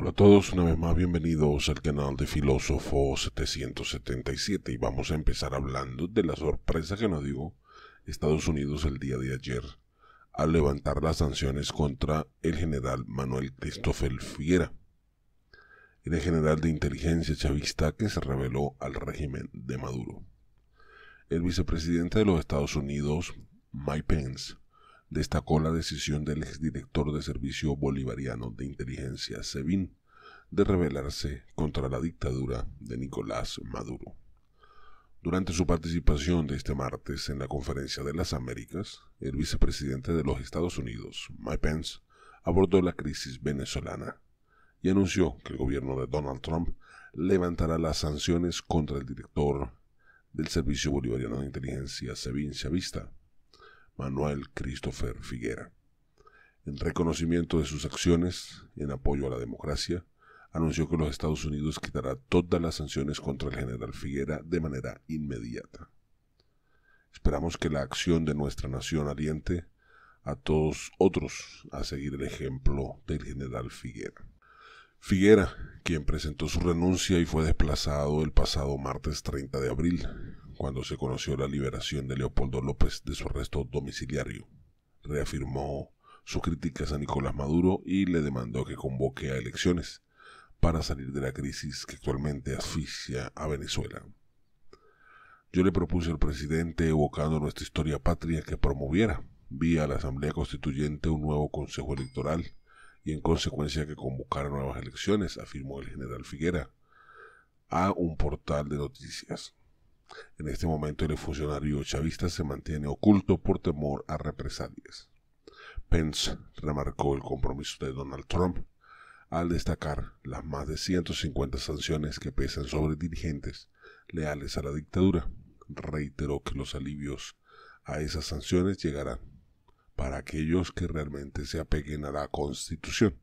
Hola a todos, una vez más bienvenidos al canal de Filósofo 777 y vamos a empezar hablando de la sorpresa que nos dio Estados Unidos el día de ayer al levantar las sanciones contra el general Manuel Cristofel Fiera, el general de inteligencia chavista que se reveló al régimen de Maduro. El vicepresidente de los Estados Unidos, Mike Pence, destacó la decisión del exdirector de Servicio Bolivariano de Inteligencia, Sevin, de rebelarse contra la dictadura de Nicolás Maduro. Durante su participación de este martes en la Conferencia de las Américas, el vicepresidente de los Estados Unidos, Mike Pence, abordó la crisis venezolana y anunció que el gobierno de Donald Trump levantará las sanciones contra el director del Servicio Bolivariano de Inteligencia, Sevin Chavista, Manuel Christopher Figuera. En reconocimiento de sus acciones en apoyo a la democracia, anunció que los Estados Unidos quitará todas las sanciones contra el general Figuera de manera inmediata. Esperamos que la acción de nuestra nación aliente a todos otros a seguir el ejemplo del general Figuera. Figuera, quien presentó su renuncia y fue desplazado el pasado martes 30 de abril cuando se conoció la liberación de Leopoldo López de su arresto domiciliario. Reafirmó sus críticas a Nicolás Maduro y le demandó que convoque a elecciones para salir de la crisis que actualmente asfixia a Venezuela. Yo le propuse al presidente, evocando nuestra historia patria, que promoviera, vía la Asamblea Constituyente, un nuevo Consejo Electoral y en consecuencia que convocara nuevas elecciones, afirmó el general Figuera, a un portal de noticias. En este momento el funcionario chavista se mantiene oculto por temor a represalias. Pence remarcó el compromiso de Donald Trump al destacar las más de 150 sanciones que pesan sobre dirigentes leales a la dictadura. Reiteró que los alivios a esas sanciones llegarán para aquellos que realmente se apeguen a la Constitución.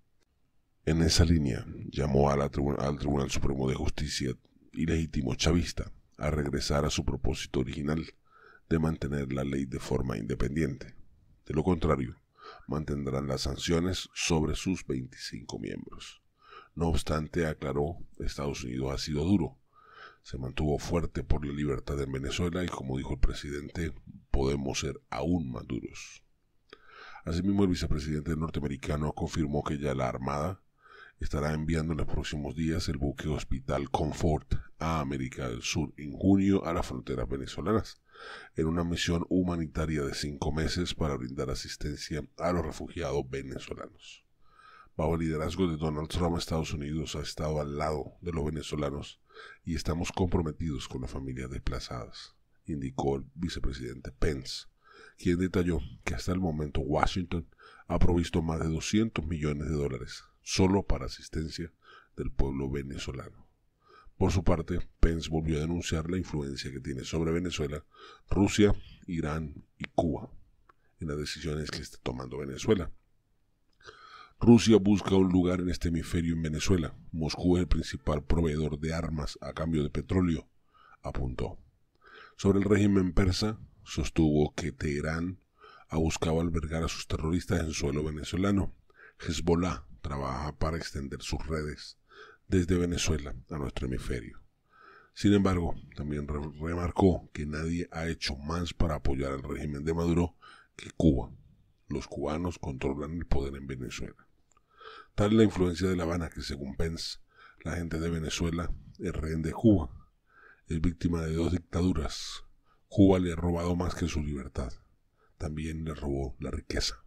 En esa línea, llamó al Tribunal Supremo de Justicia ilegítimo chavista a regresar a su propósito original de mantener la ley de forma independiente. De lo contrario, mantendrán las sanciones sobre sus 25 miembros. No obstante, aclaró, Estados Unidos ha sido duro. Se mantuvo fuerte por la libertad en Venezuela y, como dijo el presidente, podemos ser aún más duros. Asimismo, el vicepresidente norteamericano confirmó que ya la Armada estará enviando en los próximos días el buque Hospital Comfort a América del Sur en junio a las fronteras venezolanas, en una misión humanitaria de cinco meses para brindar asistencia a los refugiados venezolanos. Bajo el liderazgo de Donald Trump, Estados Unidos ha estado al lado de los venezolanos y estamos comprometidos con las familias desplazadas, indicó el vicepresidente Pence quien detalló que hasta el momento Washington ha provisto más de 200 millones de dólares solo para asistencia del pueblo venezolano. Por su parte, Pence volvió a denunciar la influencia que tiene sobre Venezuela, Rusia, Irán y Cuba en las decisiones que está tomando Venezuela. Rusia busca un lugar en este hemisferio en Venezuela. Moscú es el principal proveedor de armas a cambio de petróleo, apuntó. Sobre el régimen persa, sostuvo que Teherán ha buscado albergar a sus terroristas en suelo venezolano. Hezbollah trabaja para extender sus redes desde Venezuela a nuestro hemisferio. Sin embargo, también remarcó que nadie ha hecho más para apoyar al régimen de Maduro que Cuba. Los cubanos controlan el poder en Venezuela. Tal es la influencia de La Habana que, según Pence, la gente de Venezuela es rehén de Cuba. Es víctima de dos dictaduras. Cuba le ha robado más que su libertad. También le robó la riqueza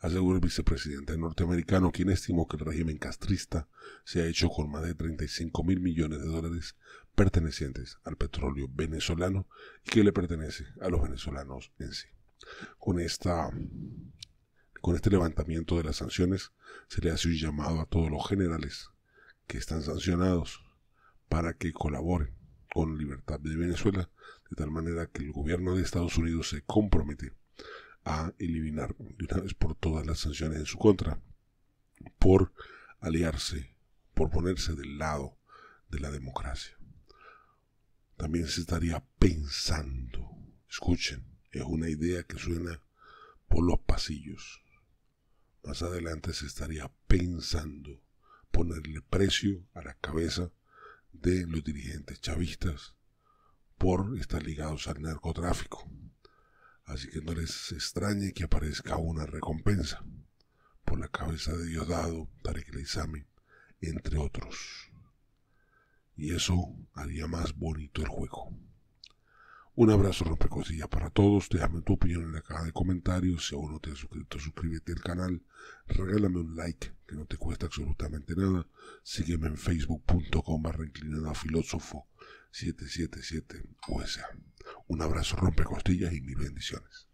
aseguró el vicepresidente norteamericano, quien estimó que el régimen castrista se ha hecho con más de 35 mil millones de dólares pertenecientes al petróleo venezolano y que le pertenece a los venezolanos en sí. Con, esta, con este levantamiento de las sanciones se le hace un llamado a todos los generales que están sancionados para que colaboren con Libertad de Venezuela, de tal manera que el gobierno de Estados Unidos se compromete a eliminar de una vez por todas las sanciones en su contra por aliarse, por ponerse del lado de la democracia. También se estaría pensando, escuchen, es una idea que suena por los pasillos. Más adelante se estaría pensando ponerle precio a la cabeza de los dirigentes chavistas por estar ligados al narcotráfico. Así que no les extrañe que aparezca una recompensa por la cabeza de que Tarek examen, entre otros. Y eso haría más bonito el juego. Un abrazo rompecostillas para todos. Déjame tu opinión en la caja de comentarios. Si aún no te has suscrito, suscríbete al canal. Regálame un like, que no te cuesta absolutamente nada. Sígueme en facebook.com barra inclinada filósofo 777 USA. Un abrazo rompecostillas y mis bendiciones.